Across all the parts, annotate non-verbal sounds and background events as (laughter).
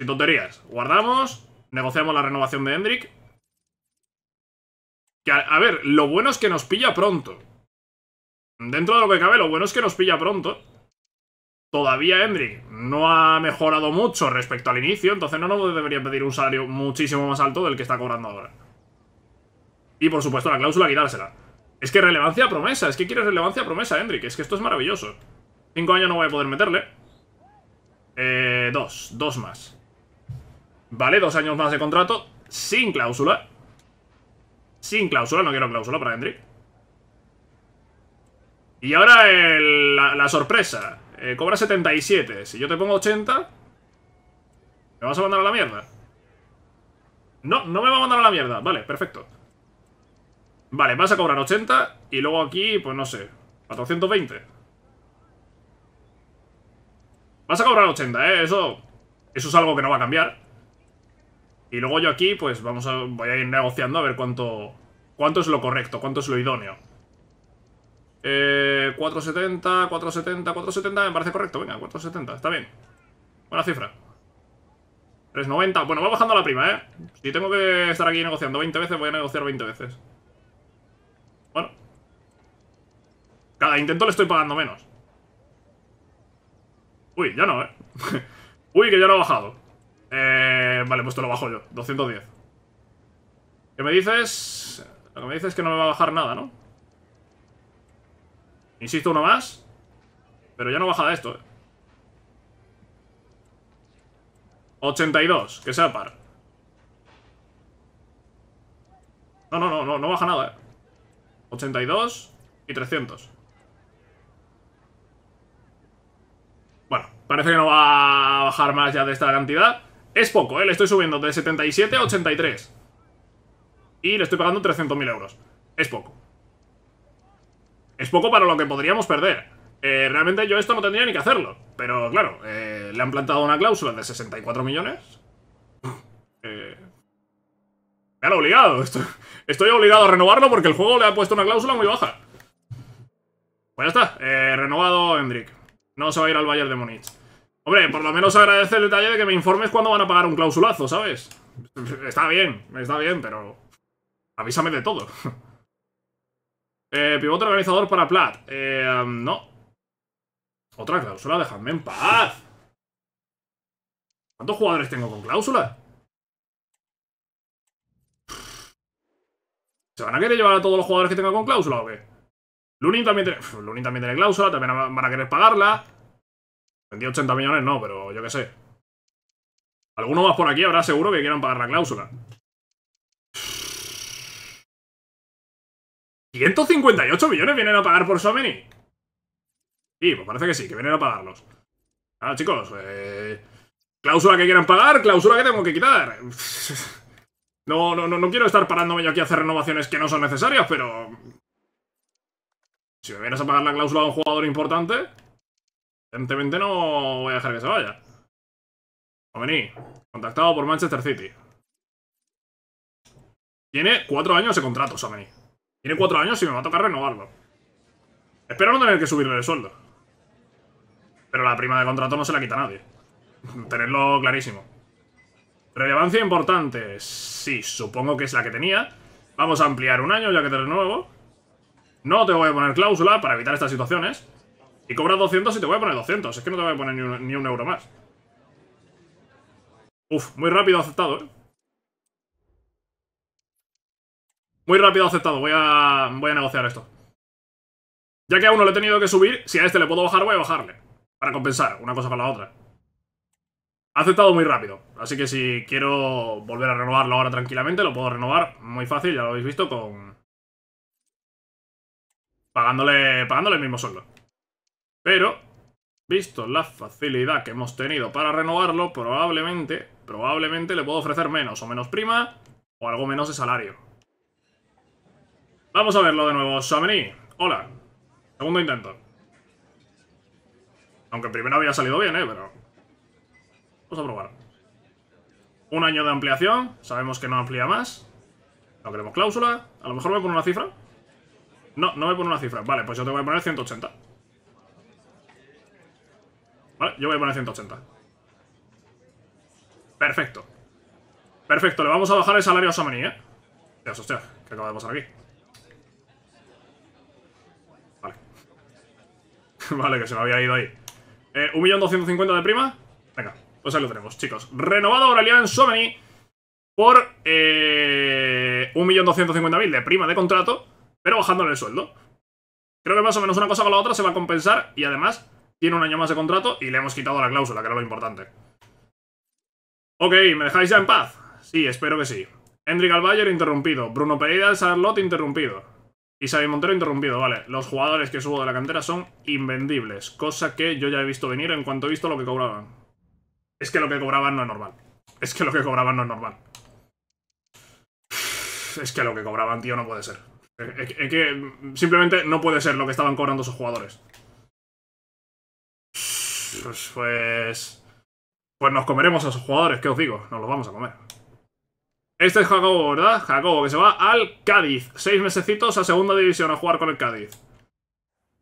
Sin tonterías. Guardamos. Negociamos la renovación de Hendrik. a, ver, lo bueno es que nos pilla pronto. Dentro de lo que cabe, lo bueno es que nos pilla pronto. Todavía Hendrik no ha mejorado mucho respecto al inicio, entonces no nos debería pedir un salario muchísimo más alto del que está cobrando ahora. Y por supuesto la cláusula quitársela. Es que relevancia promesa, es que quiere relevancia promesa, Hendrik, es que esto es maravilloso. Cinco años no voy a poder meterle. Eh, dos, dos más. Vale, dos años más de contrato sin cláusula. Sin cláusula, no quiero cláusula para Hendrik. Y ahora la, sorpresa. Eh, cobra 77. Si yo te pongo 80, ¿me vas a mandar a la mierda? No, no me va a mandar a la mierda. Vale, perfecto. Vale, vas a cobrar 80 y luego aquí, pues no sé, 420. Vas a cobrar 80, ¿eh? Eso, eso es algo que no va a cambiar. Y luego yo aquí, pues vamos a, voy a ir negociando a ver cuánto, cuánto es lo correcto, cuánto es lo idóneo. Eh, 470, 470, 470, me parece correcto, venga, 470, está bien. Buena cifra. 390, bueno, voy bajando la prima, ¿eh? Si tengo que estar aquí negociando 20 veces, voy a negociar 20 veces. Bueno. Cada intento le estoy pagando menos. Uy, ya no, ¿eh? (laughs) Uy, que ya no ha bajado. Eh, vale, pues te lo bajo yo. 210. ¿Qué me dices? Lo que me dices es que no me va a bajar nada, ¿no? Insisto, uno más. Pero ya no baja de esto, eh. 82, que sea par. No, no, no, no, no baja nada, eh. 82 y 300. Bueno, parece que no va a bajar más ya de esta cantidad. Es poco, ¿eh? Le estoy subiendo de 77 a 83. Y le estoy pagando 300.000 euros. Es poco. Es poco para lo que podríamos perder. Eh, realmente yo esto no tendría ni que hacerlo. Pero claro, eh, le han plantado una cláusula de 64 millones. Eh, me han obligado. Estoy, estoy, obligado a renovarlo porque el juego le ha puesto una cláusula muy baja. Pues ya está. renovado Hendrik. No se va a ir al Bayern de Múnich. Hombre, por lo menos agradece el detalle de que me informes cuándo van a pagar un clausulazo, ¿sabes? Está bien, está bien, pero... Avísame de todo. (laughs) eh, pivote organizador para Plat. Eh, um, no. Otra cláusula, dejadme en paz. ¿Cuántos jugadores tengo con cláusula? ¿Se van a querer llevar a todos los jugadores que tengo con cláusula o qué? Lunin también Lunin también tiene cláusula, también van a querer pagarla. Vendí 80 millones, no, pero yo qué sé. Alguno más por aquí habrá seguro que quieran pagar la cláusula. 158 millones vienen a pagar por Someni. Sí, pues parece que sí, que vienen a pagarlos. Ah, chicos, eh, cláusula que quieran pagar, cláusula que tengo que quitar. (laughs) No, no, no, no quiero estar parándome yo aquí a hacer renovaciones que no son necesarias, pero... Si me vienes a pagar la cláusula de un jugador importante... Evidentemente no voy a dejar que se vaya. O Contactado por Manchester City. Tiene cuatro años de contrato, Someni. Tiene cuatro años y me va a tocar renovarlo. Espero no tener que subirle el sueldo. Pero la prima de contrato no se la quita nadie. (laughs) Tenerlo clarísimo. Relevancia importante. Sí, supongo que es la que tenía. Vamos a ampliar un año ya que te renuevo. No te voy a poner cláusula para evitar estas situaciones. Y cobras 200 y te voy a poner 200. Es que no te voy a poner ni un, euro más. Uf, muy rápido aceptado, ¿eh? Muy rápido aceptado. Voy a, voy a negociar esto. Ya que a uno le he tenido que subir, si a este le puedo bajar, voy a bajarle. Para compensar, una cosa para la otra. Ha aceptado muy rápido. Así que si quiero volver a renovarlo ahora tranquilamente, lo puedo renovar muy fácil, ya lo habéis visto, con... Pagándole, pagándole el mismo sueldo. Pero, visto la facilidad que hemos tenido para renovarlo, probablemente, probablemente le puedo ofrecer menos o menos prima o algo menos de salario. Vamos a verlo de nuevo. Xamení. hola. Segundo intento. Aunque primero había salido bien, ¿eh? Pero... Vamos a probar. Un año de ampliación. Sabemos que no amplía más. No queremos cláusula. A lo mejor me pone una cifra. No, no me pone una cifra. Vale, pues yo te voy a poner 180. Vale, yo voy a poner 180. Perfecto. Perfecto, le vamos a bajar el salario a Samani, ¿eh? Dios, hostia, ¿qué acaba de pasar aquí? Vale. (laughs) vale, que se me había ido ahí. 1.250.000 eh, de prima. Venga, pues ahí lo tenemos, chicos. Renovado en Someni por 1.250.000 eh, de prima de contrato, pero bajándole el sueldo. Creo que más o menos una cosa con la otra se va a compensar y además tiene un año más de contrato y le hemos quitado la cláusula, que era lo importante. Ok, ¿me dejáis ya en paz? Sí, espero que sí. Hendrik Albayer interrumpido. Bruno Pereira Sarlot interrumpido. Isabel Montero interrumpido, vale. Los jugadores que subo de la cantera son invendibles, cosa que yo ya he visto venir en cuanto he visto lo que cobraban. Es que lo que cobraban no es normal. Es que lo que cobraban no es normal. Es que lo que cobraban, tío, no puede ser. Es que simplemente no puede ser lo que estaban cobrando esos jugadores. Pues, pues, pues, nos comeremos a esos jugadores, ¿qué os digo? Nos los vamos a comer. Este es Jacobo, ¿verdad? Jacobo, que se va al Cádiz. Seis mesecitos a segunda división a jugar con el Cádiz.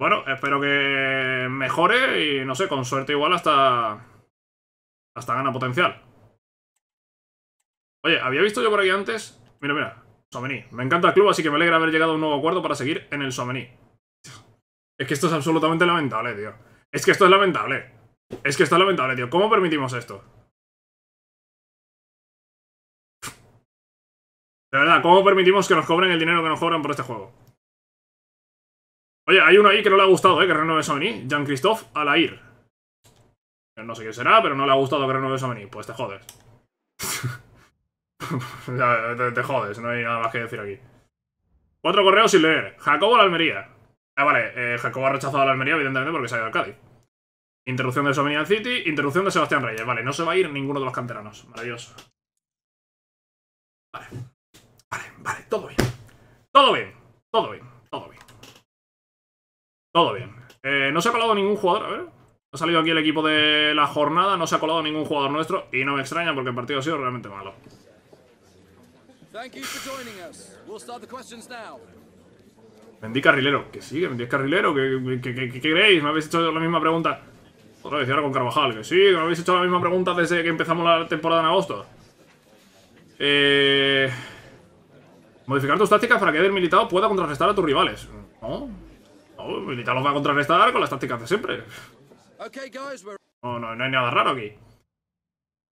Bueno, espero que mejore y, no sé, con suerte igual hasta... Hasta gana potencial. Oye, había visto yo por aquí antes... Mira, mira, Somení. Me encanta el club, así que me alegra haber llegado a un nuevo acuerdo para seguir en el Somení. Es que esto es absolutamente lamentable, tío. Es que esto es lamentable. Es que está lamentable, tío. ¿Cómo permitimos esto? De verdad, ¿cómo permitimos que nos cobren el dinero que nos cobran por este juego? Oye, hay uno ahí que no le ha gustado, ¿eh? Que renueve Sony. Jean-Christophe Alair. No sé quién será, pero no le ha gustado que renueve Sony. Pues te jodes. (laughs) te, jodes, no hay nada más que decir aquí. Cuatro correos sin leer. Jacobo a la Almería. Ah, vale, eh, Jacobo ha rechazado a la Almería, evidentemente, porque se ha ido al Cádiz. Interrupción de Sovenian City, interrupción de Sebastián Reyes. Vale, no se va a ir ninguno de los canteranos. Maravilloso. Vale. Vale, vale, todo bien. Todo bien, todo bien, todo bien. Todo bien. Eh, no se ha colado ningún jugador, a ver. Ha salido aquí el equipo de la jornada, no se ha colado ningún jugador nuestro y no me extraña porque el partido ha sido realmente malo. Vendí carrilero. Que sigue. vendí carrilero. ¿Qué, queréis? creéis? Me habéis hecho la misma pregunta. Otra vez, y ahora con Carvajal, que sí, que me habéis hecho la misma pregunta desde que empezamos la temporada en agosto. Eh... Modificar tus tácticas para que el Militado pueda contrarrestar a tus rivales. No, el Militado los va a contrarrestar con las tácticas de siempre. No, hay nada raro aquí.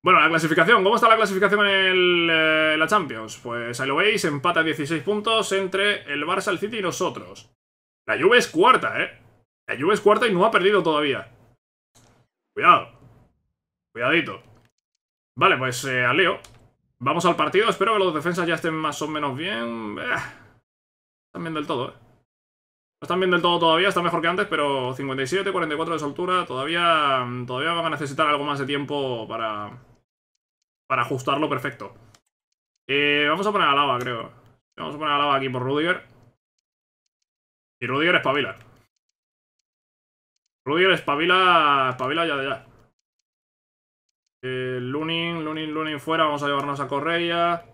Bueno, la clasificación. ¿Cómo está la clasificación en, eh, la Champions? Pues ahí lo veis, empata 16 puntos entre el Barça, el City y nosotros. La Juve es cuarta, ¿eh? La Juve es cuarta y no ha perdido todavía. Cuidado. Cuidadito. Vale, pues eh, al a Leo. Vamos al partido. Espero que los defensas ya estén más o menos bien. Eh, están bien del todo, ¿eh? No están bien del todo todavía, está mejor que antes, pero 57, 44 de soltura. Todavía, mm, todavía van a necesitar algo más de tiempo para, para ajustarlo perfecto. Eh, vamos a poner a Lava, creo. Vamos a poner a Lava aquí por Rudiger. Y Rudiger espabila. Rudiger, espabila, espabila ya de ya. Eh, Lunin, Lunin, Lunin fuera. Vamos a llevarnos a Correia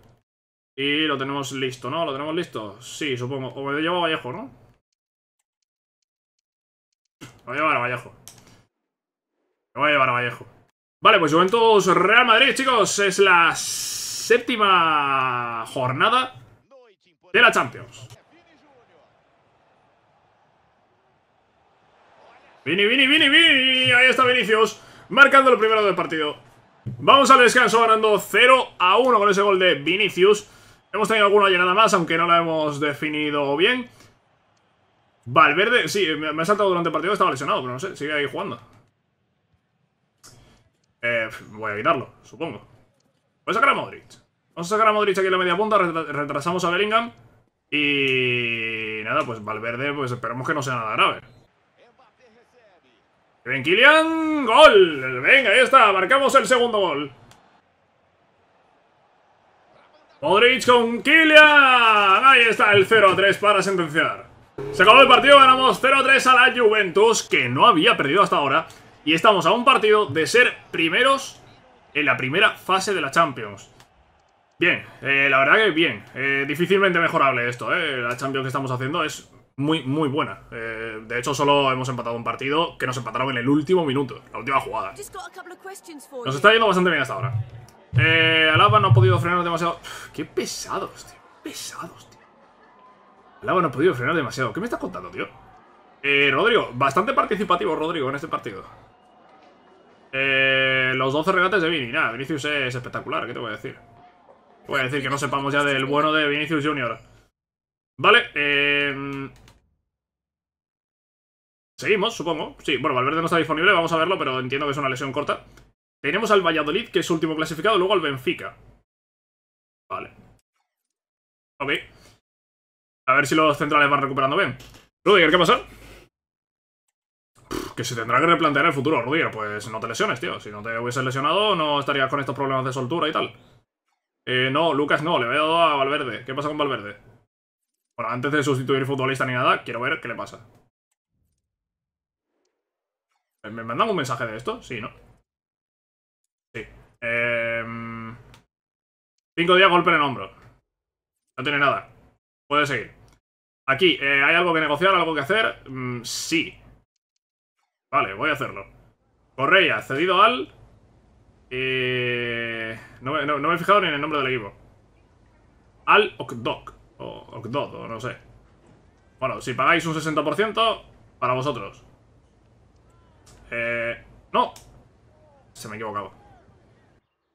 Y lo tenemos listo, ¿no? ¿Lo tenemos listo? Sí, supongo. O me llevo a Vallejo, ¿no? Me voy a llevar a Vallejo. Me voy a llevar a Vallejo. Vale, pues Juventus Real Madrid, chicos. Es la séptima jornada de la Champions. Vini, Vini, Vini, Vini. Ahí está Vinicius. Marcando el primero del partido. Vamos al descanso ganando 0 a 1 con ese gol de Vinicius. Hemos tenido alguna llegada más, aunque no la hemos definido bien. Valverde, sí, me ha saltado durante el partido, estaba lesionado, pero no sé, sigue ahí jugando. Eh, voy a quitarlo, supongo. Voy a sacar a Modric. Vamos a sacar a Modric aquí en la media punta, retrasamos a Bellingham. Y nada, pues Valverde, pues esperemos que no sea nada grave. Ven gol. Venga, ahí está, marcamos el segundo gol. Modric con Kilian, Ahí está el 0-3 para sentenciar. Se acabó el partido, ganamos 0-3 a la Juventus, que no había perdido hasta ahora. Y estamos a un partido de ser primeros en la primera fase de la Champions. Bien, eh, la verdad que bien. Eh, difícilmente mejorable esto, eh. La Champions que estamos haciendo es muy, muy buena. Eh, de hecho, solo hemos empatado un partido que nos empataron en el último minuto, la última jugada. Nos está yendo bastante bien hasta ahora. Eh, Alaba no ha podido frenar demasiado. qué pesados, tío. Pesados, tío. Alaba no ha podido frenar demasiado. ¿Qué me estás contando, tío? Eh, Rodrigo, bastante participativo, Rodrigo, en este partido. Eh, los 12 regates de Vini. Nada, Vinicius es espectacular, ¿qué te voy a decir? voy a decir que no sepamos ya del bueno de Vinicius Junior. Vale, eh... Seguimos, supongo. Sí, bueno, Valverde no está disponible, vamos a verlo, pero entiendo que es una lesión corta. Tenemos al Valladolid, que es último clasificado, luego al Benfica. Vale. Ok. A ver si los centrales van recuperando bien. Rudiger, ¿qué pasa? que se tendrá que replantear el futuro, Rudiger. Pues no te lesiones, tío. Si no te hubieses lesionado, no estarías con estos problemas de soltura y tal. Eh, no, Lucas no, le a dado a Valverde. ¿Qué pasa con Valverde? Bueno, antes de sustituir futbolista ni nada, quiero ver qué le pasa. ¿Me mandan un mensaje de esto? Sí, ¿no? Sí. Em, cinco días golpe en el hombro. No tiene nada. Puede seguir. Aquí, eh, ¿hay algo que negociar? ¿Algo que hacer? Mm, sí. Vale, voy a hacerlo. Correa, cedido al... Eh, no, me he fijado ni en el nombre del equipo. Al Okdok. O Okdod, o no sé. Bueno, si pagáis un 60%, para vosotros. Eh, no. Se me ha equivocado.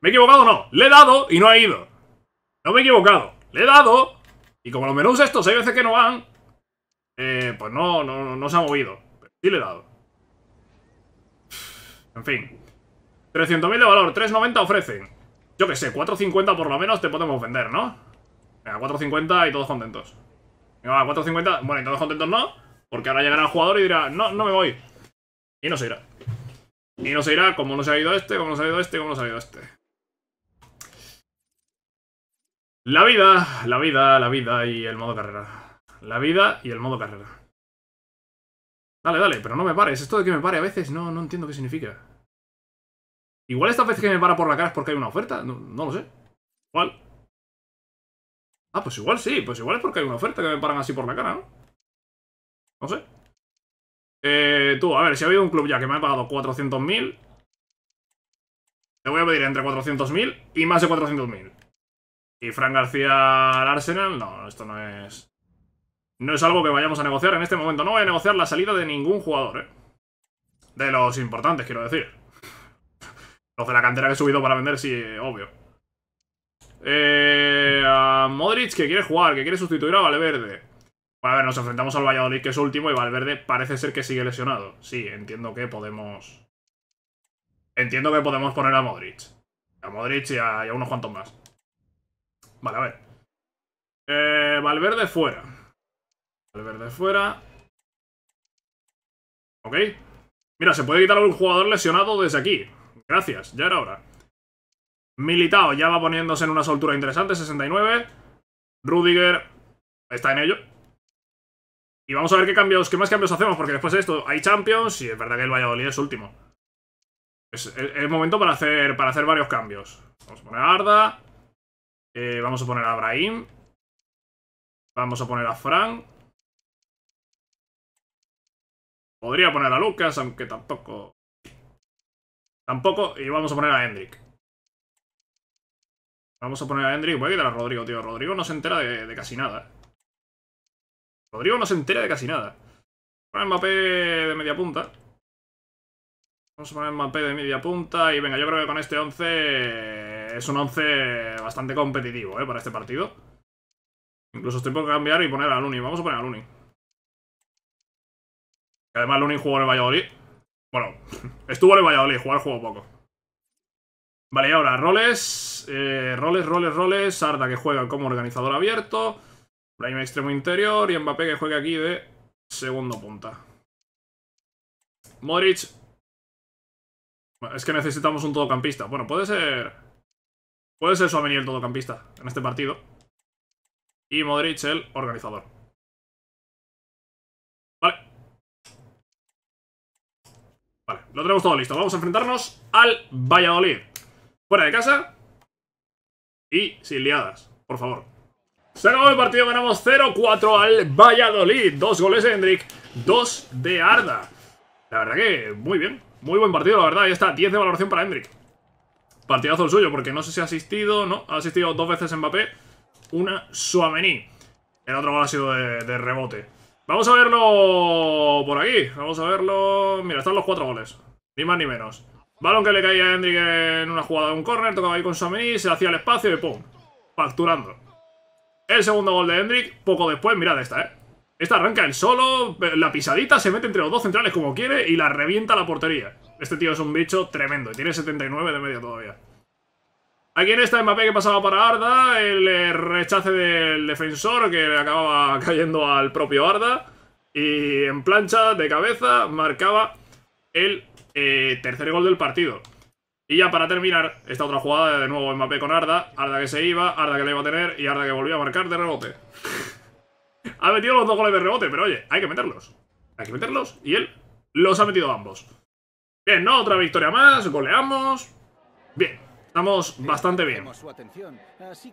¿Me he equivocado no? Le he dado y no ha ido. No me he equivocado. Le he dado. Y como los menús estos hay veces que no van, eh, pues no, no, no se ha movido. Pero sí le he dado. En fin. 300.000 de valor, 3.90 ofrecen. Yo que sé, 4.50 por lo menos te podemos vender, ¿no? Venga, 4.50 y todos contentos. Venga, 4.50, bueno, y todos contentos no, porque ahora llegará el jugador y dirá, no, no me voy. Y no se irá. Y no se irá como no se ha ido este, como no se ha ido este, como no se ha ido este. La vida, la vida, la vida y el modo carrera. La vida y el modo carrera. Dale, dale, pero no me pares. Esto de que me pare a veces no, no entiendo qué significa. Igual esta vez que me para por la cara es porque hay una oferta. No, no lo sé. ¿Cuál? Ah, pues igual sí. Pues igual es porque hay una oferta que me paran así por la cara, ¿no? No sé. Eh, tú, a ver, si ha habido un club ya que me ha pagado 400.000, te voy a pedir entre 400.000 y más de 400.000. Y Fran García al Arsenal, no, esto no es... No es algo que vayamos a negociar en este momento. No voy a negociar la salida de ningún jugador, ¿eh? De los importantes, quiero decir. los de la cantera que he subido para vender, sí, obvio. Eh, a Modric, que quiere jugar, que quiere sustituir a Verde? a ver, nos enfrentamos al Valladolid, que es último, y Valverde parece ser que sigue lesionado. Sí, entiendo que podemos... Entiendo que podemos poner a Modric. A Modric y a, unos cuantos más. Vale, a ver. Eh, Valverde fuera. Valverde fuera. Ok. Mira, se puede quitar a un jugador lesionado desde aquí. Gracias, ya era hora. Militao ya va poniéndose en una soltura interesante, 69. Rudiger está en ello. Y vamos a ver qué cambios, qué más cambios hacemos, porque después de esto hay Champions y es verdad que el Valladolid es último. Es, el momento para hacer, para hacer varios cambios. Vamos a poner a Arda. Eh, vamos a poner a Abraham. Vamos a poner a Frank. Podría poner a Lucas, aunque tampoco... Tampoco, y vamos a poner a Hendrik. Vamos a poner a Hendrik. Voy a quitar a Rodrigo, tío. Rodrigo no se entera de, de casi nada, ¿eh? Rodrigo no se entera de casi nada. Vamos a poner Mbappé de media punta. Vamos a poner Mbappé de media punta. Y venga, yo creo que con este 11 eh, es un 11 bastante competitivo ¿eh? para este partido. Incluso estoy por cambiar y poner a Luni. Vamos a poner a Luni. Que además Luni jugó en el Valladolid. Bueno, (laughs) estuvo en el Valladolid, jugar juego poco. Vale, ahora roles. Eh, roles, roles, roles. Sarda que juega como organizador abierto. Brahim extremo interior y Mbappé que juegue aquí de segundo punta. Modric. es que necesitamos un todocampista. Bueno, puede ser... Puede ser Suameni el todocampista en este partido. Y Modric el organizador. Vale. Vale, lo tenemos todo listo. Vamos a enfrentarnos al Valladolid. Fuera de casa. Y sin liadas, por favor. Se acabó el partido, ganamos 0-4 al Valladolid. Dos goles de Hendrik, dos de Arda. La verdad que muy bien, muy buen partido, la verdad. Ya está, 10 de valoración para Hendrik. Partidazo el suyo, porque no sé si ha asistido, no. Ha asistido dos veces Mbappé, una Suamení. El otro gol ha sido de, rebote. Vamos a verlo por aquí. Vamos a verlo... Mira, están los cuatro goles. Ni más ni menos. Balón que le caía a Hendrik en una jugada de un córner, tocaba ahí con Suamení, se hacía el espacio y ¡pum! Facturando. El segundo gol de Hendrick, poco después, mirad esta, ¿eh? Esta arranca el solo, la pisadita, se mete entre los dos centrales como quiere y la revienta la portería. Este tío es un bicho tremendo y tiene 79 de media todavía. Aquí en esta Mbappé que pasaba para Arda, el eh, rechace del defensor que le acababa (laughs) cayendo al propio Arda. Y en plancha, de cabeza, marcaba el eh, tercer gol del partido. Y ya para terminar, esta otra jugada de nuevo Mbappé con Arda, Arda que se iba, Arda que le iba a tener y Arda que volvió a marcar de rebote. (laughs) ha metido los dos goles de rebote, pero oye, hay que meterlos. Hay que meterlos y él los ha metido ambos. Bien, ¿no? Otra victoria más, goleamos. Bien, estamos bastante bien.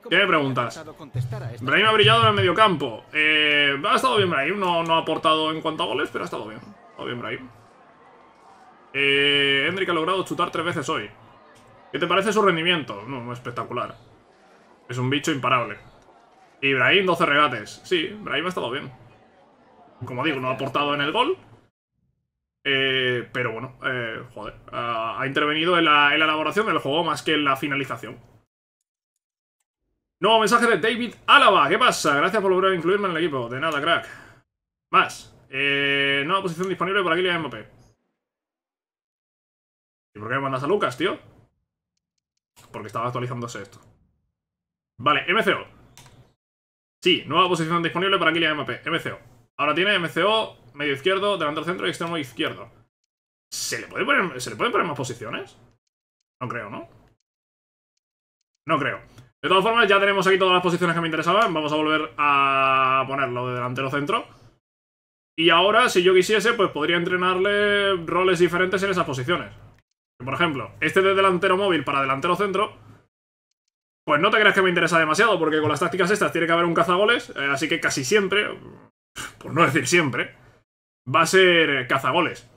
¿Qué me preguntas? Brahim ha brillado en el mediocampo. Eh, ha estado bien Brahim, no, ha aportado en cuanto a goles, pero ha estado bien. Ha estado bien Brahim. Eh, Hendrik ha logrado chutar tres veces hoy. ¿Qué te parece su rendimiento? No, espectacular. Es un bicho imparable. Y Brahim, 12 regates. Sí, Brahim ha estado bien. Como digo, no ha aportado en el gol. Eh, pero bueno, eh, joder. ha intervenido en la, elaboración del juego más que en la finalización. Nuevo mensaje de David Álava. ¿Qué pasa? Gracias por volver a incluirme en el equipo. De nada, crack. Más. Eh, nueva posición disponible para Kylian MP. ¿Y por qué me mandas a Lucas, tío? Porque estaba actualizándose esto. Vale, MCO. Sí, nueva posición disponible para Kylian MP. MCO. Ahora tiene MCO, medio izquierdo, delantero centro y extremo izquierdo. ¿Se le, puede poner, ¿Se le pueden poner más posiciones? No creo, ¿no? No creo. De todas formas, ya tenemos aquí todas las posiciones que me interesaban. Vamos a volver a ponerlo de delantero centro. Y ahora, si yo quisiese, pues podría entrenarle roles diferentes en esas posiciones. Por ejemplo, este de delantero móvil para delantero centro, pues no te creas que me interesa demasiado, porque con las tácticas estas tiene que haber un cazagoles, eh, así que casi siempre, por no decir siempre, va a ser cazagoles.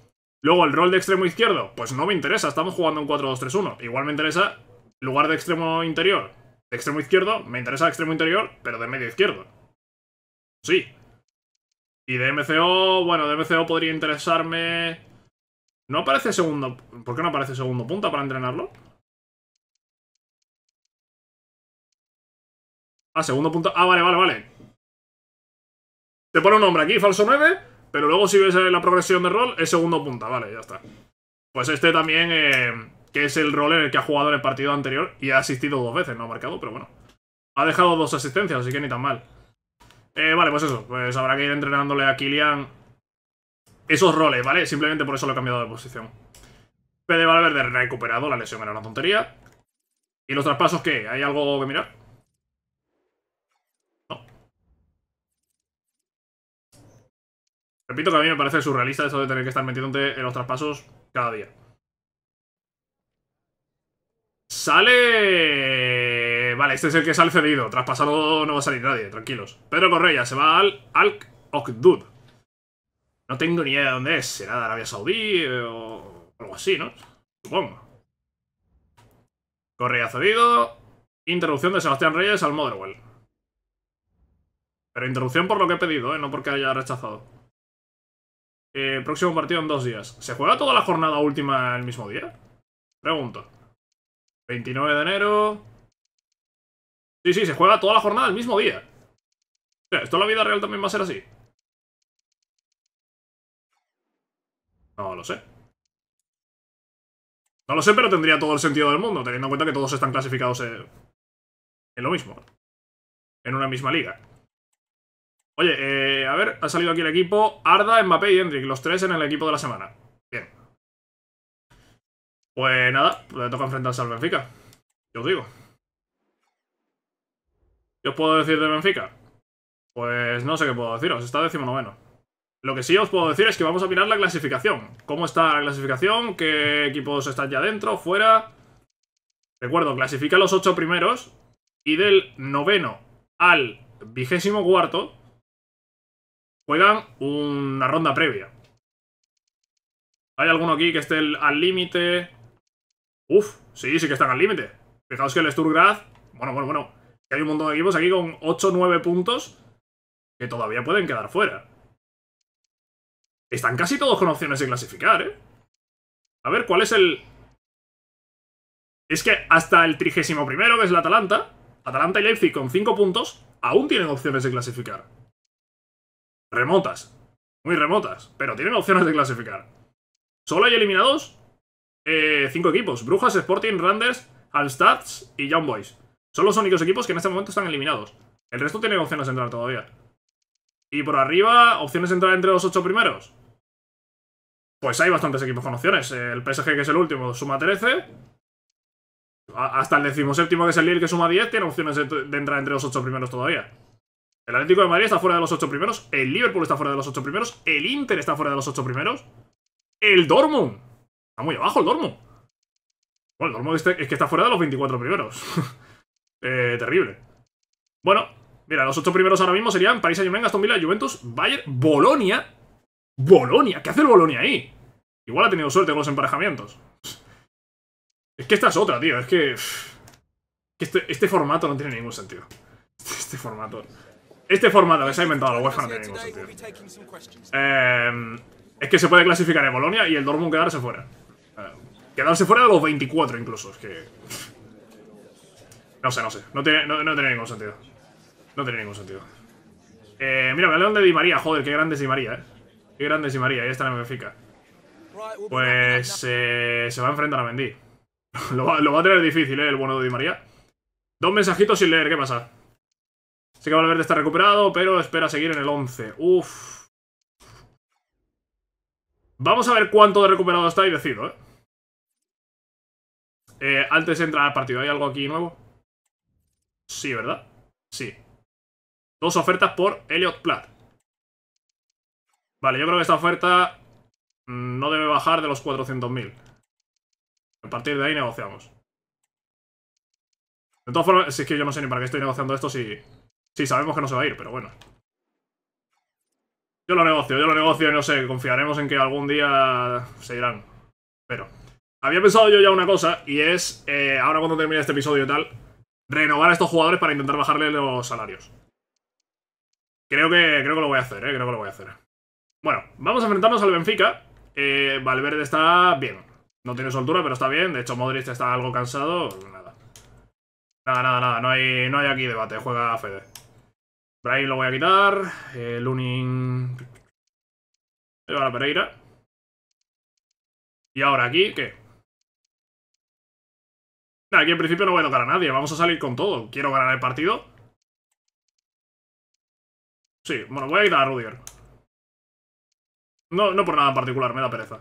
Luego el rol de extremo izquierdo, pues no me interesa, estamos jugando un 4-2-3-1. Igual me interesa lugar de extremo interior, de extremo izquierdo, me interesa extremo interior, pero de medio izquierdo. Sí. Y de MCO, bueno, de MCO podría interesarme ¿No aparece segundo? ¿Por qué no aparece segundo punta para entrenarlo? Ah, segundo punto. Ah, vale, vale, vale. Te pone un nombre aquí, falso 9, pero luego si ves eh, la progresión de rol es segundo punta, vale, ya está. Pues este también, eh, que es el rol en el que ha jugado en el partido anterior y ha asistido dos veces, no ha marcado, pero bueno. Ha dejado dos asistencias, así que ni tan mal. Eh, vale, pues eso, pues habrá que ir entrenándole a Kilian esos roles, ¿vale? Simplemente por eso lo he cambiado de posición. Pede Valverde recuperado, la lesión era una tontería. ¿Y los traspasos qué? ¿Hay algo que mirar? No. Repito que a mí me parece surrealista eso de tener que estar metiéndote en los traspasos cada día. Sale... Vale, este es el que sale cedido. Traspasado no va a salir nadie, tranquilos. Pedro Correa se va al Alk Ocdud. No tengo ni idea de dónde es. Será de Arabia Saudí eh, o algo así, ¿no? Supongo. Correa cedido. Interrupción de Sebastián Reyes al Motherwell. Pero interrupción por lo que he pedido, eh, No porque haya rechazado. Eh, próximo partido en dos días. ¿Se juega toda la jornada última el mismo día? Pregunto. 29 de enero. Sí, sí, se juega toda la jornada el mismo día. O sea, esto en la vida real también va a ser así. No lo sé. No lo sé, pero tendría todo el sentido del mundo, teniendo en cuenta que todos están clasificados en, lo mismo. En una misma liga. Oye, eh, a ver, ha salido aquí el equipo Arda, Mbappé y Hendrik, los tres en el equipo de la semana. Bien. Pues nada, le toca enfrentarse al Benfica. Yo os digo. ¿Qué os puedo decir de Benfica? Pues no sé qué puedo deciros, está decimonoveno. Lo que sí os puedo decir es que vamos a mirar la clasificación. ¿Cómo está la clasificación? ¿Qué equipos están ya dentro? ¿Fuera? Recuerdo, clasifica los ocho primeros y del noveno al vigésimo cuarto juegan una ronda previa. ¿Hay alguno aquí que esté al límite? Uf, sí, sí que están al límite. Fijaos que el Sturgrad... Bueno, bueno, bueno. Que hay un montón de equipos aquí con 8 9 puntos que todavía pueden quedar fuera. Están casi todos con opciones de clasificar, ¿eh? A ver, ¿cuál es el...? Es que hasta el trigésimo primero, que es la Atalanta, Atalanta y Leipzig con 5 puntos, aún tienen opciones de clasificar. Remotas. Muy remotas, pero tienen opciones de clasificar. Solo hay eliminados eh, cinco equipos. Brujas, Sporting, Randers, Alstats y Young Boys. Son los únicos equipos que en este momento están eliminados. El resto tiene opciones de entrar todavía. Y por arriba, opciones de entrar entre los ocho primeros pues hay bastantes equipos con opciones. El PSG, que es el último, suma 13. Hasta el decimoséptimo, que es el Lille, que suma 10, tiene opciones de entrar entre los ocho primeros todavía. El Atlético de Madrid está fuera de los ocho primeros. El Liverpool está fuera de los ocho primeros. El Inter está fuera de los ocho primeros. El Dortmund. Está muy abajo el Dortmund. Bueno, el Dortmund este, es que está fuera de los 24 primeros. (laughs) Eh, terrible. Bueno, mira, los ocho primeros ahora mismo serían París Saint-Germain, Aston Villa, Juventus, Bayern, Bolonia. Bolonia, ¿qué hace el Bolonia ahí? Igual ha tenido suerte con los emparejamientos. Es que esta es otra, tío. Es que... Este, este, formato no tiene ningún sentido. (laughs) Este formato... Este formato que se ha inventado la UEFA no tiene ningún sentido. Em, es que se puede clasificar en Bolonia y el Dortmund quedarse fuera. Eh, quedarse fuera de los 24 incluso. Es que... No sé, no sé. No tiene, ningún sentido. No tiene ningún sentido. Eh, mira, me de Di María. Joder, qué grande es Di María, eh. Qué grande es Di María. Ahí está la memefica. Pues eh, se va a enfrentar a Mendy. (laughs) lo, va, a tener difícil, ¿eh? El bueno de Di María. Dos mensajitos sin leer, ¿qué pasa? Sé que Valverde está recuperado, pero espera seguir en el 11. Uf. Vamos a ver cuánto de recuperado está y decido, ¿eh? eh antes de entrar al partido, ¿hay algo aquí nuevo? Sí, ¿verdad? Sí. Dos ofertas por Elliot Platt. Vale, yo creo que esta oferta Mm, no debe bajar de los 400.000. A partir de ahí negociamos. De todas formas, si es que yo no sé ni para qué estoy negociando esto si, si sabemos que no se va a ir, pero bueno. Yo lo negocio, yo lo negocio y no sé, confiaremos en que algún día se irán. Pero había pensado yo ya una cosa y es, eh, ahora cuando termine este episodio y tal, renovar a estos jugadores para intentar bajarle los salarios. Creo que, creo que lo voy a hacer, eh, creo que lo voy a hacer. Bueno, vamos a enfrentarnos al Benfica, eh, Valverde está bien. No tiene soltura, pero está bien. De hecho, Modric está algo cansado. Nada. Nada, nada, No hay, no hay aquí debate. Juega Fede. Brain lo voy a quitar. Eh, Lunin... Ahora Pereira. Y ahora aquí, ¿qué? aquí en principio no voy a tocar a nadie. Vamos a salir con todo. Quiero ganar el partido. Sí, bueno, voy a quitar a Rudier. No, no por nada en particular, me da pereza.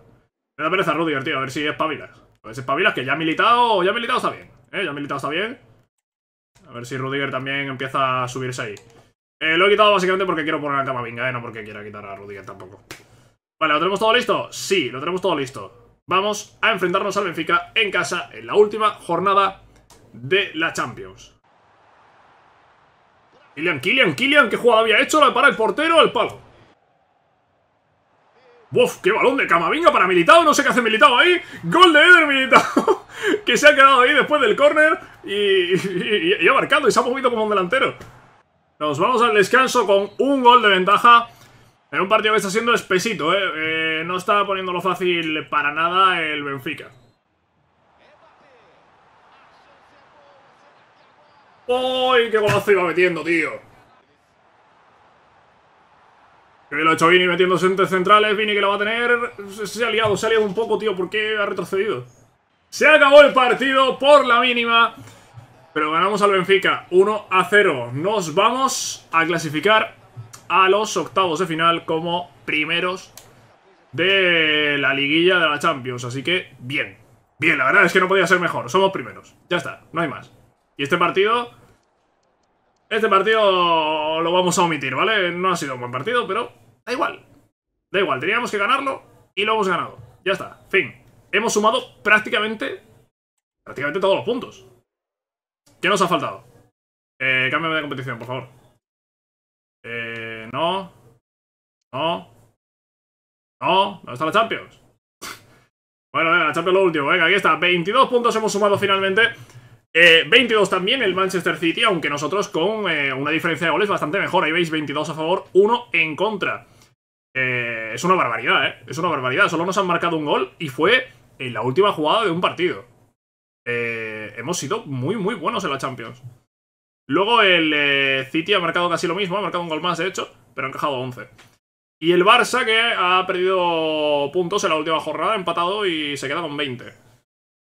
Me da pereza Rudiger, tío, a ver si espabilas. A ver si espabilas, que ya ha militado, ya ha militado está bien. ¿eh? Ya ha militado está bien. A ver si Rudiger también empieza a subirse ahí. Eh, lo he quitado básicamente porque quiero poner a Camavinga, ¿eh? no porque quiera quitar a Rudiger tampoco. Vale, ¿lo tenemos todo listo? Sí, lo tenemos todo listo. Vamos a enfrentarnos al Benfica en casa en la última jornada de la Champions. Killian, Kilian, Killian, ¿qué jugada había hecho? La para el portero el palo. ¡Uf! ¡Qué balón de Camavinga para militado! No sé qué hace militado ahí. ¡Gol de Eder militado! (laughs) que se ha quedado ahí después del córner y, y, y, ha marcado y se ha movido como un delantero. Nos vamos al descanso con un gol de ventaja. En un partido que está siendo espesito, ¿eh? eh no está poniéndolo fácil para nada el Benfica. ¡Uy! ¡Qué golazo iba metiendo, tío! Que lo ha hecho Vini metiéndose entre centrales. Vini que lo va a tener. Se ha liado, se ha liado un poco, tío. ¿Por qué ha retrocedido? Se acabó el partido por la mínima. Pero ganamos al Benfica 1 a 0. Nos vamos a clasificar a los octavos de final como primeros de la liguilla de la Champions. Así que bien. Bien, la verdad es que no podía ser mejor. Somos primeros. Ya está, no hay más. Y este partido... Este partido lo vamos a omitir, ¿vale? No ha sido un buen partido, pero Da igual. Da igual, teníamos que ganarlo y lo hemos ganado. Ya está, fin. Hemos sumado prácticamente, prácticamente todos los puntos. ¿Qué nos ha faltado? Eh, cámbiame de competición, por favor. Eh, no. No. No. ¿Dónde está la Champions? (laughs) bueno, venga, la Champions lo último. Venga, aquí está. 22 puntos hemos sumado finalmente. Eh, 22 también el Manchester City, aunque nosotros con eh, una diferencia de goles bastante mejor. Ahí veis 22 a favor, 1 en contra. Eh, es una barbaridad, ¿eh? Es una barbaridad. Solo nos han marcado un gol y fue en la última jugada de un partido. Eh, hemos sido muy, muy buenos en la Champions. Luego el eh, City ha marcado casi lo mismo, ha marcado un gol más, de hecho, pero ha encajado 11. Y el Barça, que ha perdido puntos en la última jornada, ha empatado y se queda con 20.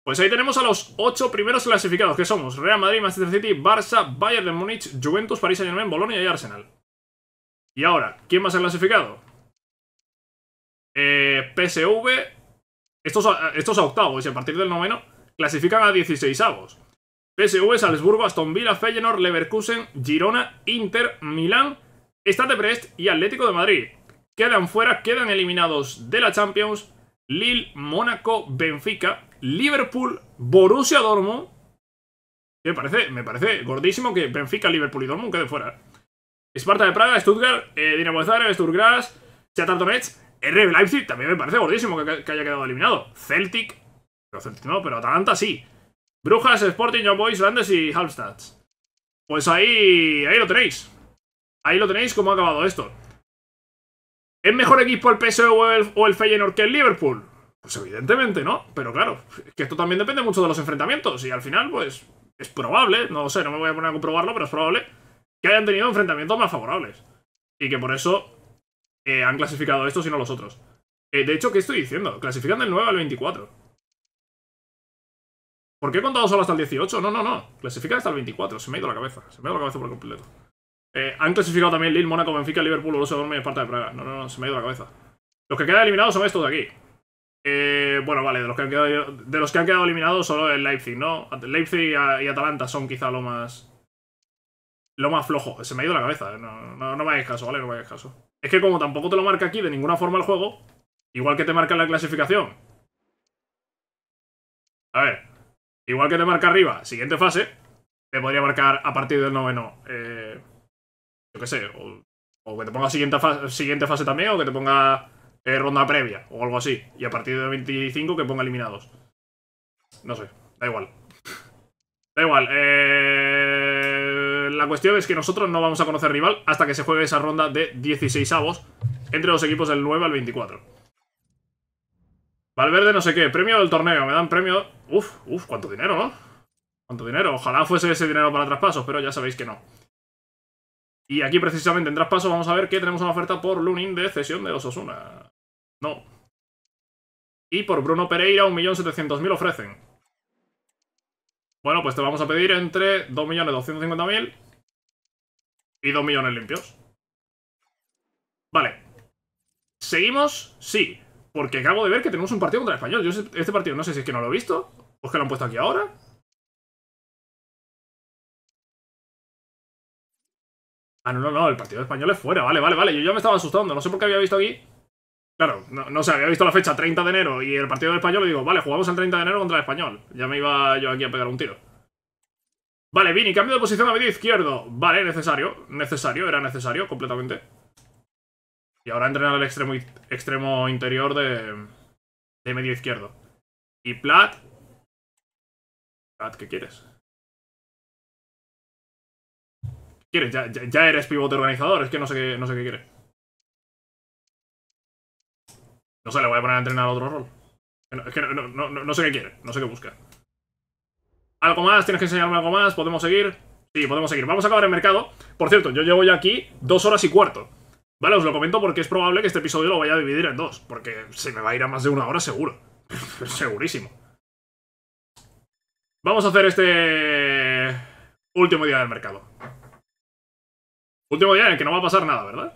Pues ahí tenemos a los 8 primeros clasificados, que somos Real Madrid, Manchester City, Barça, Bayern de Múnich, Juventus, París Saint-Germain, Bolonia y Arsenal. Y ahora, ¿quién más ha clasificado? Eh, PSV, estos, estos octavos y a partir del noveno clasifican a 16 avos. PSV, Salzburgo, Aston Villa, Feyenoord, Leverkusen, Girona, Inter, Milán, Stade Brest y Atlético de Madrid. Quedan fuera, quedan eliminados de la Champions, Lille, Mónaco, Benfica, Liverpool, Borussia Dortmund. Me parece, me parece gordísimo que Benfica, Liverpool y Dortmund queden fuera. Esparta de Praga, Stuttgart, eh, Dinamo Zagreb, Sturgras, RB Leipzig también me parece gordísimo que, haya quedado eliminado. Celtic, pero Celtic no, pero Atalanta sí. Brujas, Sporting, Young Boys, Landes y Halmstads. Pues ahí, ahí lo tenéis. Ahí lo tenéis cómo ha acabado esto. ¿Es mejor equipo el PSV o el, o Feyenoord que el Liverpool? Pues evidentemente no, pero claro, que esto también depende mucho de los enfrentamientos y al final pues es probable, no sé, no me voy a poner a comprobarlo, pero es probable que hayan tenido enfrentamientos más favorables y que por eso han clasificado estos y no los otros. Eh, de hecho, ¿qué estoy diciendo? Clasifican del 9 al 24. ¿Por qué he contado solo hasta el 18? No, no, no. Clasifican hasta el 24. Se me ha ido la cabeza. Se me ha ido la cabeza por completo. Eh, han clasificado también Lille, Mónaco, Benfica, Liverpool, Borussia Dortmund y Esparta de Praga. No, no, no. Se me ha ido la cabeza. Los que quedan eliminados son estos de aquí. Eh, bueno, vale, de los, que han quedado, de los que han quedado eliminados solo el Leipzig, ¿no? Leipzig y Atalanta son quizá lo más lo más flojo. Se me ha ido la cabeza, ¿eh? no, me hagas caso, ¿vale? No me hagas caso. Es que como tampoco te lo marca aquí de ninguna forma el juego, igual que te marca la clasificación. A ver, igual que te marca arriba, siguiente fase, te podría marcar a partir del noveno, eh, yo qué sé, o, que te ponga siguiente fase, siguiente fase también, o que te ponga eh, ronda previa, o algo así. Y a partir de 25 que ponga eliminados. No sé, da igual. da igual, eh la cuestión es que nosotros no vamos a conocer rival hasta que se juegue esa ronda de 16 avos entre los equipos del 9 al 24. Valverde no sé qué, premio del torneo, me dan premio... Uf, uf, cuánto dinero, ¿no? Cuánto dinero, ojalá fuese ese dinero para traspasos, pero ya sabéis que no. Y aquí precisamente en traspaso vamos a ver que tenemos una oferta por Lunin de cesión de Ososuna. No. Y por Bruno Pereira 1.700.000 ofrecen. Bueno, pues te vamos a pedir entre 2.250.000 y dos millones limpios. Vale. ¿Seguimos? Sí. Porque acabo de ver que tenemos un partido contra el español. Yo este, este partido no sé si es que no lo he visto. O es que lo han puesto aquí ahora. Ah, no, no, no, el partido español es fuera, vale, vale, vale, yo ya me estaba asustando, no sé por qué había visto aquí. Claro, no, no sé, había visto la fecha 30 de enero y el partido del español le digo, vale, jugamos el 30 de enero contra el español. Ya me iba yo aquí a pegar un tiro. Vale, Vini, cambio de posición a medio izquierdo. Vale, necesario. Necesario, era necesario completamente. Y ahora entrenar el extremo, extremo interior de, medio izquierdo. Y Plat... Plat, ¿qué quieres? ¿Qué quieres? Ya, eres pivote organizador, es que no sé qué, no sé qué quiere. No sé, le voy a poner a entrenar otro rol. Es que no sé qué quiere, no sé qué busca. ¿Algo más? ¿Tienes que enseñarme algo más? ¿Podemos seguir? Sí, podemos seguir. Vamos a acabar el mercado. Por cierto, yo llevo ya aquí dos horas y cuarto. Vale, os lo comento porque es probable que este episodio lo vaya a dividir en dos. Porque se me va a ir a más de una hora seguro. (laughs) Segurísimo. Vamos a hacer este último día del mercado. Último día en el que no va a pasar nada, ¿verdad?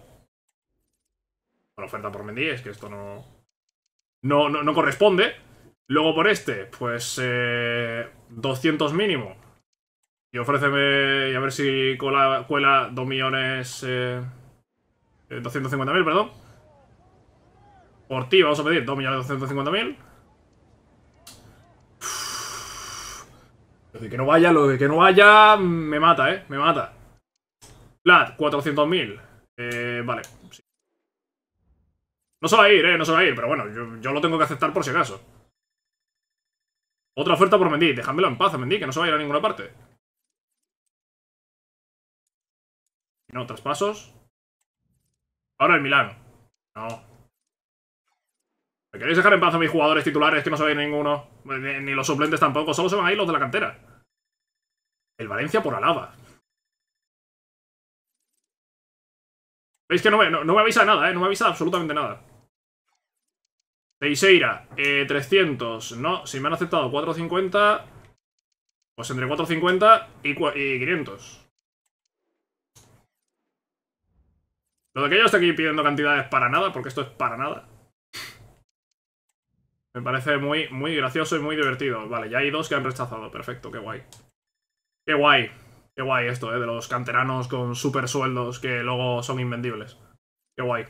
Bueno, oferta por Mendy, es que esto No, no, no corresponde. Luego por este, pues eh, 200 mínimo. Y ofréceme, y a ver si cuela 2 millones... 250.000, eh, eh, perdón. Por ti vamos a pedir 2.250.000. Lo de que no vaya, lo de que no vaya, me mata, ¿eh? Me mata. Plat, 400.000. Eh, vale. No se va a ir, ¿eh? No se va a ir, pero bueno, yo lo tengo que aceptar por si acaso. Otra oferta por Mendy. Déjamelo en paz a Mendy, que no se va a ir a ninguna parte. No, traspasos. Ahora el Milán. No. ¿Me queréis dejar en paz a mis jugadores titulares que no se va a ir ninguno? Ni los suplentes tampoco, solo se van a ir los de la cantera. El Valencia por Alaba. ¿Veis que no me, no, avisa nada, eh? No me avisa absolutamente nada. Teixeira, eh, 300. No, si me han aceptado 450, pues entre 450 y, 500. Lo de que yo estoy aquí pidiendo cantidades para nada, porque esto es para nada. Me parece muy, muy gracioso y muy divertido. Vale, ya hay dos que han rechazado. Perfecto, qué guay. Qué guay. Qué guay esto, ¿eh? De los canteranos con super sueldos que luego son invendibles. Qué guay.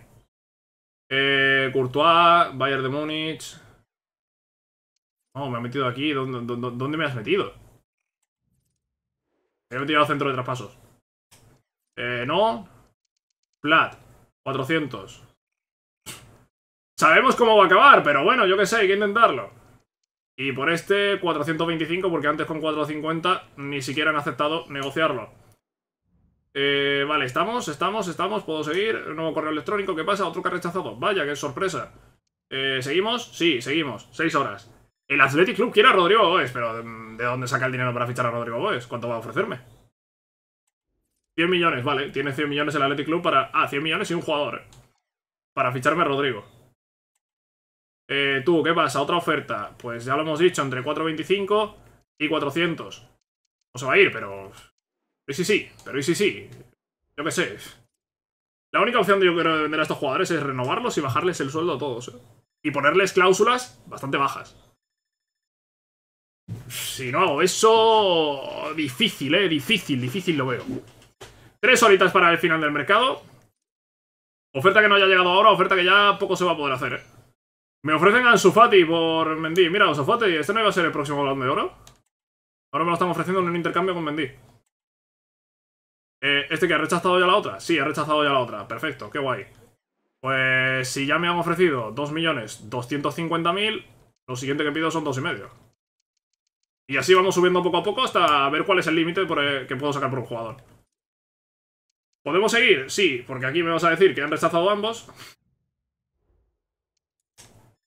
Eh, Courtois, Bayern de Múnich. Oh, me ha metido aquí. ¿Dónde, me has metido? Me he metido al centro de traspasos. Eh, no. Plat, 400. Sabemos cómo va a acabar, pero bueno, yo qué sé, hay que intentarlo. Y por este, 425, porque antes con 450 ni siquiera han aceptado negociarlo. Eh, vale, estamos, estamos, estamos, puedo seguir. Nuevo correo electrónico, ¿qué pasa? Otro que ha rechazado. Vaya, qué sorpresa. Eh, ¿Seguimos? Sí, seguimos. Seis horas. El Athletic Club quiere a Rodrigo Boes, pero mm, ¿de dónde saca el dinero para fichar a Rodrigo Boes? ¿Cuánto va a ofrecerme? 100 millones, vale. Tiene 100 millones el Athletic Club para... Ah, 100 millones y un jugador. Para ficharme a Rodrigo. Eh, tú, ¿qué pasa? Otra oferta. Pues ya lo hemos dicho, entre 4.25 y 400. No se va a ir, pero y sí, sí, pero y sí, sí. Yo qué sé. La única opción de yo quiero vender a estos jugadores es renovarlos y bajarles el sueldo a todos. ¿eh? Y ponerles cláusulas bastante bajas. Si no hago eso... Difícil, ¿eh? Difícil, difícil lo veo. Tres horitas para el final del mercado. Oferta que no haya llegado ahora, oferta que ya poco se va a poder hacer, ¿eh? Me ofrecen a Ansu por Mendy. Mira, Ansu ¿este no iba a ser el próximo balón de oro? Ahora me lo están ofreciendo en un intercambio con Mendy. Eh, ¿Este que ha rechazado ya la otra? Sí, ha rechazado ya la otra. Perfecto, qué guay. Pues si ya me han ofrecido 2.250.000, lo siguiente que pido son dos Y, y así vamos subiendo poco a poco hasta ver cuál es el límite que puedo sacar por un jugador. ¿Podemos seguir? Sí, porque aquí me vas a decir que han rechazado ambos.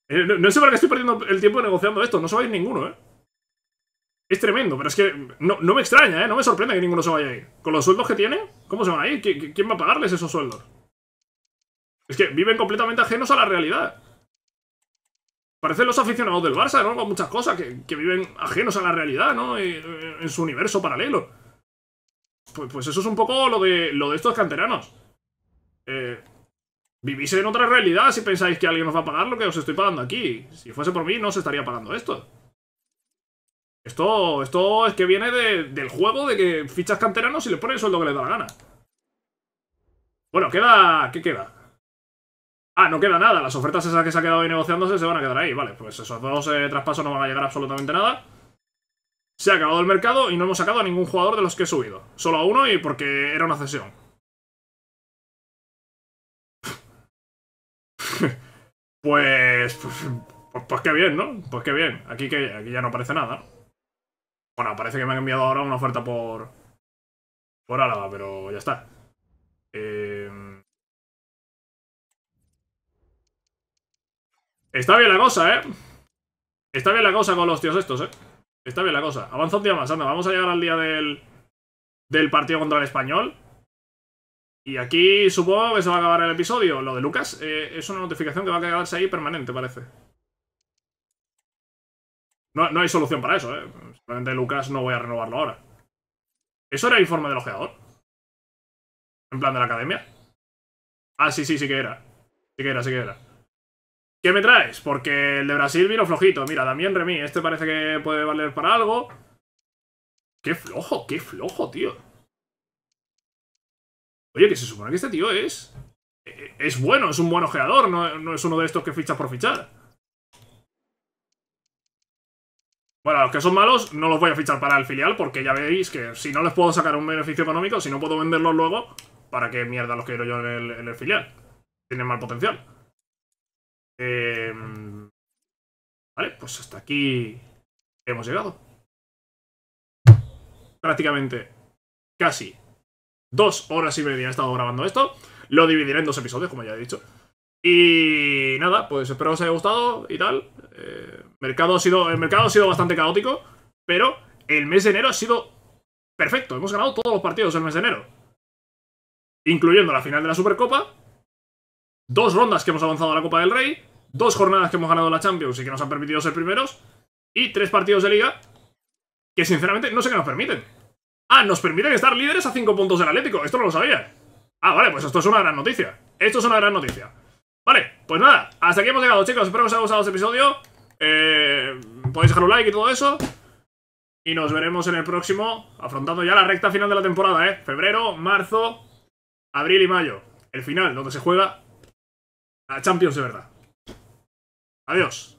Eh, no, sé por qué estoy perdiendo el tiempo negociando esto, no sabéis ninguno, ¿eh? Es tremendo, pero es que no, me extraña, ¿eh? No me sorprende que ninguno se vaya a Con los sueldos que tiene, ¿cómo se van a ir? ¿Quién va a pagarles esos sueldos? Es que viven completamente ajenos a la realidad. Parecen los aficionados del Barça, ¿no? Con muchas cosas que, viven ajenos a la realidad, ¿no? Eh, en su universo paralelo. Pues, pues, eso es un poco lo de, lo de estos canteranos. Eh, vivís en otra realidad si pensáis que alguien os va a pagar lo que os estoy pagando aquí. Si fuese por mí, no se estaría pagando esto. Esto, esto es que viene del juego de que fichas canteranos y le pones el sueldo que le da la gana. Bueno, queda... ¿Qué queda? Ah, no queda nada. Las ofertas esas que se ha quedado ahí negociándose se van a quedar ahí. Vale, pues esos dos eh, traspasos no van a llegar absolutamente nada. Se ha acabado el mercado y no hemos sacado a ningún jugador de los que he subido. Solo a uno y porque era una cesión. (laughs) Pues, pues, pues, pues... qué bien, ¿no? Pues qué bien. Aquí, aquí ya no aparece nada, bueno, parece que me han enviado ahora una oferta por, por Álava, pero ya está. Eh, está bien la cosa, ¿eh? Está bien la cosa con los tíos estos, ¿eh? Está bien la cosa. Avanza un día más, anda. Vamos a llegar al día del, partido contra el español. Y aquí supongo que se va a acabar el episodio. Lo de Lucas eh, es una notificación que va a quedarse ahí permanente, parece. No, hay solución para eso, ¿eh? Simplemente Lucas no voy a renovarlo ahora. ¿Eso era informe del ojeador? ¿En plan de la academia? Ah, sí, sí, sí que era. Sí que era, sí que era. ¿Qué me traes? Porque el de Brasil vino flojito. Mira, también Remy, este parece que puede valer para algo. Qué flojo, qué flojo, tío. Oye, que se supone que este tío es... Eh, es bueno, es un buen ojeador, no, no es uno de estos que fichas por fichar. Bueno, los que son malos no los voy a fichar para el filial porque ya veis que si no les puedo sacar un beneficio económico, si no puedo venderlos luego, ¿para qué mierda los quiero yo en el, filial? Tienen mal potencial. Em, vale, pues hasta aquí hemos llegado. Prácticamente casi dos horas y media he estado grabando esto. Lo dividiré en dos episodios, como ya he dicho. Y nada, pues espero os haya gustado y tal. Eh, mercado ha sido, el mercado ha sido bastante caótico, pero el mes de enero ha sido perfecto. Hemos ganado todos los partidos el mes de enero. Incluyendo la final de la Supercopa, dos rondas que hemos avanzado a la Copa del Rey, dos jornadas que hemos ganado la Champions y que nos han permitido ser primeros, y tres partidos de liga que sinceramente no sé qué nos permiten. Ah, nos permiten estar líderes a cinco puntos del Atlético. Esto no lo sabía. Ah, vale, pues esto es una gran noticia. Esto es una gran noticia. Vale, pues nada, hasta aquí hemos llegado, chicos. Espero que os haya gustado este episodio. Eh, podéis dejar un like y todo eso. Y nos veremos en el próximo, afrontando ya la recta final de la temporada, ¿eh? Febrero, marzo, abril y mayo. El final, donde se juega la Champions de verdad. Adiós.